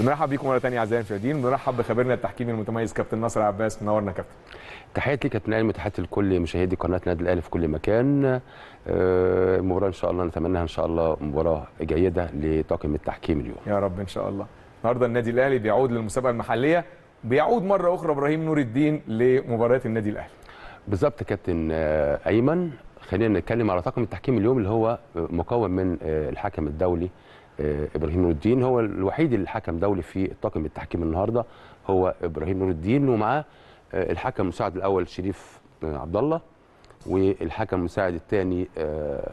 بنرحب بيكم مره ثانيه اعزائي المشاهدين بنرحب بخبيرنا التحكيمي المتميز كابتن ناصر عباس منورنا كابتن تحياتي كابتن ايمن تحياتي لكل مشاهدي قناه نادي الاهلي في كل مكان المباراه آه، ان شاء الله نتمناها ان شاء الله مباراه جيده لطاقم التحكيم اليوم يا رب ان شاء الله النهارده النادي الاهلي بيعود للمسابقه المحليه بيعود مره اخرى ابراهيم نور الدين لمباراه النادي الاهلي بالظبط كابتن آه، ايمن خلينا نتكلم على طاقم التحكيم اليوم اللي هو مكون من آه، الحكم الدولي ابراهيم نور الدين هو الوحيد اللي حكم دولي في طاقم التحكيم النهارده هو ابراهيم نور الدين ومعاه آه، الحكم المساعد الاول شريف آه، عبد الله والحكم المساعد الثاني آه،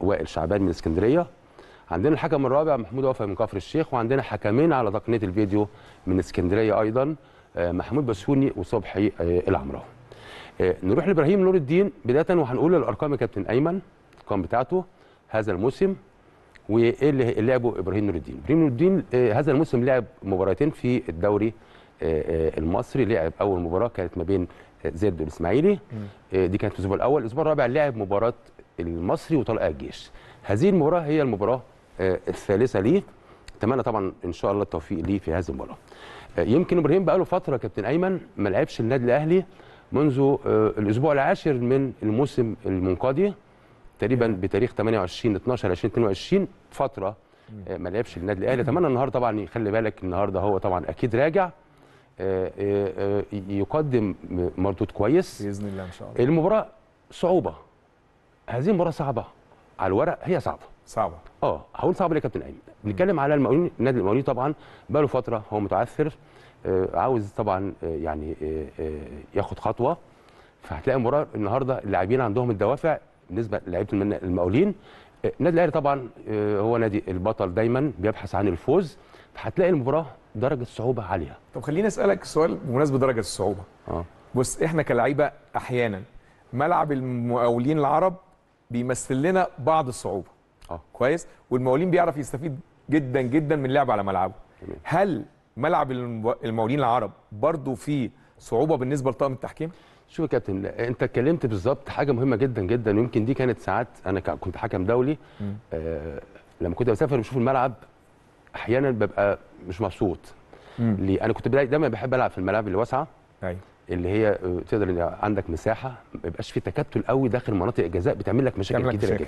وائل شعبان من اسكندريه عندنا الحكم الرابع محمود وفا من كفر الشيخ وعندنا حكمين على تقنيه الفيديو من اسكندريه ايضا محمود بسوني وصبحي العمراوي نروح لابراهيم نور الدين بدايه وهنقول الارقام يا كابتن ايمن الارقام بتاعته هذا الموسم وايه اللي لعبه ابراهيم نور الدين ابراهيم نور الدين آه، هذا الموسم لعب مباراتين في الدوري آه، آه، المصري لعب اول مباراه كانت ما بين زد والاسماعيلي دي كانت الاسبوع الاول الاسبوع الرابع لعب مباراه المصري وطلائع الجيش هذه المباراه هي المباراه الثالثه ليه اتمنى طبعا ان شاء الله التوفيق ليه في هذه المباراه يمكن ابراهيم بقى له فتره كابتن ايمن ما لعبش النادي الاهلي منذ الاسبوع العاشر من الموسم المنقضي تقريبا بتاريخ 28 12 2022 فتره ما آه، لعبش النادي الاهلي اتمنى النهارده طبعا يخلي بالك النهارده هو طبعا اكيد راجع آه، آه، يقدم مردود كويس باذن الله ان شاء الله المباراه صعوبه هذه المباراه صعبه على الورق هي صعبه صعبه اه هقول صعبه ليه يا كابتن ايمن بنتكلم على المقاولين النادي المقاولين طبعا بقى له فتره هو متعثر عاوز طبعا يعني ياخد خطوه فهتلاقي المباراه النهارده اللاعبين عندهم الدوافع بالنسبه للعيبه المقاولين النادي آه، الاهلي طبعا آه، هو نادي البطل دايما بيبحث عن الفوز فهتلاقي المباراه درجه صعوبه عاليه طب خليني اسالك سؤال بمناسبه درجه الصعوبه اه بص احنا كلاعيبه احيانا ملعب المقاولين العرب بيمثل لنا بعض الصعوبه اه كويس والمقاولين بيعرف يستفيد جدا جدا من اللعب على ملعبه هل ملعب المقاولين العرب برضه فيه صعوبه بالنسبه لطاقم التحكيم؟ شوف يا كابتن انت اتكلمت بالظبط حاجه مهمه جدا جدا ويمكن دي كانت ساعات انا كنت حكم دولي آه لما كنت بسافر بشوف الملعب احيانا ببقى مش مبسوط ليه انا كنت دايما بحب العب في الملاعب اللي واسعه ايوه اللي هي آه، تقدر عندك مساحه ما يبقاش في تكتل قوي داخل مناطق الجزاء بتعمل لك مشاكل كتير جدا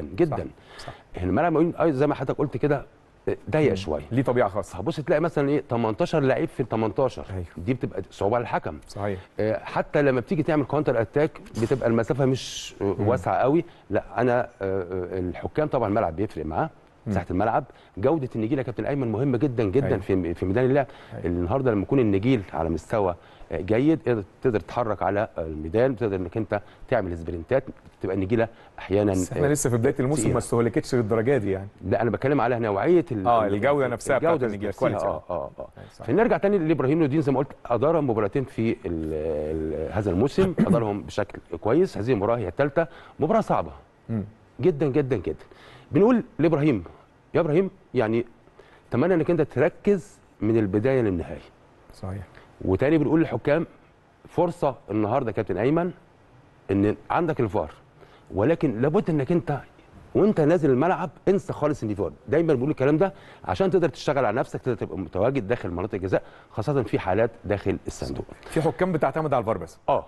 جدا جدا صح. صح. الملعب آه، زي ما حضرتك قلت كده ضيق شويه ليه طبيعه خاصه بص تلاقي مثلا ايه 18 لعيب في ال 18 أيوه. دي بتبقى صعوبه على الحكم صحيح آه حتى لما بتيجي تعمل كونتر اتاك بتبقى المسافه مش واسعه قوي لا انا آه،, آه الحكام طبعا الملعب بيفرق معاه مساحه الملعب جوده النجيل يا كابتن ايمن مهمه جدا جدا أيوة. في في ميدان اللعب أيوة. النهارده لما يكون النجيل على مستوى آه، جيد تقدر تتحرك على الميدان تقدر انك انت تعمل سبرنتات تبقى النجيله احيانا بس احنا آه، لسه في بدايه الموسم ما استهلكتش للدرجه دي يعني لا انا بتكلم على نوعيه اه الجوده نفسها الجوده النجيله كويس اه اه, آه. أيوة، فنرجع تاني لابراهيم نودين زي ما قلت ادار مباراتين في الـ الـ هذا الموسم ادارهم بشكل كويس هذه المباراه هي الثالثه مباراه صعبه جدا جدا جدا بنقول لابراهيم يا ابراهيم يعني اتمنى انك انت تركز من البدايه للنهايه صحيح وتاني بنقول للحكام فرصه النهارده كابتن ايمن ان عندك الفار ولكن لابد انك انت وانت نازل الملعب انسى خالص النيفار دايما بقول الكلام ده عشان تقدر تشتغل على نفسك تقدر تبقى متواجد داخل مناطق الجزاء خاصه في حالات داخل الصندوق في حكام بتعتمد على الفار بس اه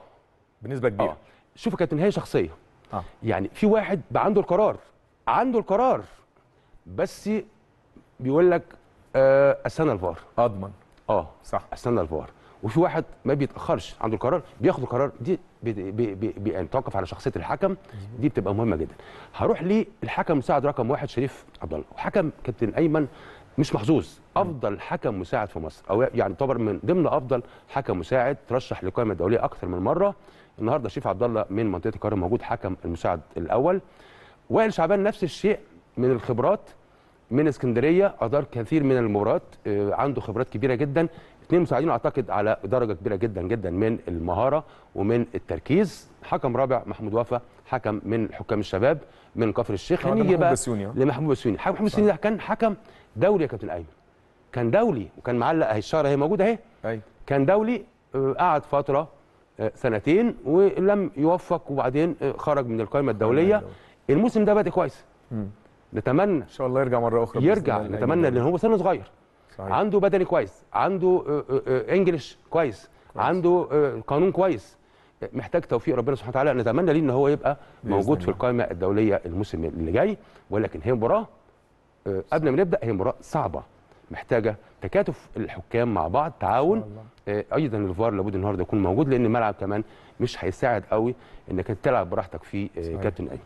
بنسبه كبيره آه. شوف كابتن هي شخصيه آه. يعني في واحد بقى عنده القرار عنده القرار بس بيقول لك آه استنى الفار اضمن اه صح استنى الفار وفي واحد ما بيتاخرش عنده القرار بياخد القرار دي بيتوقف يعني على شخصيه الحكم دي بتبقى مهمه جدا هروح للحكم مساعد رقم واحد شريف عبد الله وحكم كابتن ايمن مش محظوظ افضل حكم مساعد في مصر او يعني يعتبر من ضمن افضل حكم مساعد ترشح للقائمه الدوليه اكثر من مره النهارده شريف عبد الله من منطقه القاهره موجود حكم المساعد الاول وائل شعبان نفس الشيء من الخبرات من اسكندريه ادار كثير من المباريات آه، عنده خبرات كبيره جدا اثنين مساعدين اعتقد على درجه كبيره جدا جدا من المهاره ومن التركيز حكم رابع محمود وفا حكم من حكام الشباب من كفر الشيخ هنيجي آه، يعني بقى آه. لمحمود بسيوني محمود بسيوني ده كان حكم دولي يا كابتن ايمن كان دولي وكان معلق اهي الشاره اهي موجوده اهي ايوه كان دولي قعد فتره سنتين ولم يوفق وبعدين خرج من القائمه الدوليه الموسم ده بادئ كويس نتمنى ان شاء الله يرجع مره اخرى يرجع نتمنى لان هو سنه صغير صحيح. عنده بدني كويس عنده آه، آه، آه، انجلش كويس. كويس عنده قانون كويس محتاج توفيق ربنا سبحانه وتعالى نتمنى ليه ان هو يبقى موجود في القائمه الدوليه الموسم اللي جاي ولكن هي مباراه قبل ما نبدا هي مباراه صعبه محتاجه تكاتف الحكام مع بعض تعاون ايضا الفار لابد النهارده يكون موجود لان الملعب كمان مش هيساعد قوي انك تلعب براحتك فيه كابتن ايمن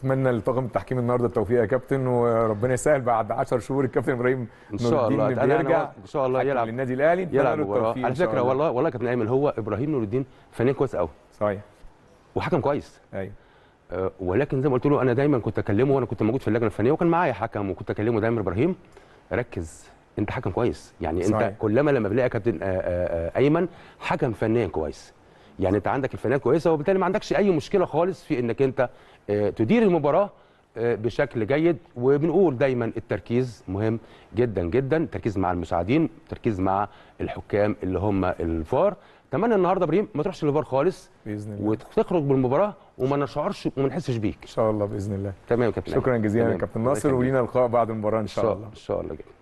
اتمنى لطاقم التحكيم النهارده التوفيق يا كابتن وربنا يسهل بعد 10 شهور الكابتن ابراهيم ان شاء الله يعني يرجع ان شاء الله يلعب للنادي الاهلي يلعب التوفيق على فكره والله والله كابتن ايمن هو ابراهيم نور الدين فنان كويس قوي صحيح وحكم كويس ايوه آه، ولكن زي ما قلت له انا دايما كنت اكلمه وانا كنت موجود في اللجنه الفنيه وكان معايا حكم وكنت اكلمه دايما ابراهيم ركز انت حكم كويس يعني صحيح. انت كلما لما بلاقي كابتن آه، آه، ايمن حكم فنيا كويس يعني انت عندك الفنيات كويسه وبالتالي ما عندكش اي مشكله خالص في انك انت آه، تدير المباراه آه، بشكل جيد وبنقول دايما التركيز مهم جدا جدا التركيز مع المساعدين التركيز مع الحكام اللي هم الفار اتمنى النهارده ابراهيم ما تروحش للفار خالص باذن الله وتخرج بالمباراه وما نشعرش وما نحسش بيك ان شاء الله باذن الله تمام يا كابتن شكرا جزيلا يا كابتن ناصر ولينا لقاء بعد المباراه ان شاء, شاء الله ان شاء الله جدا.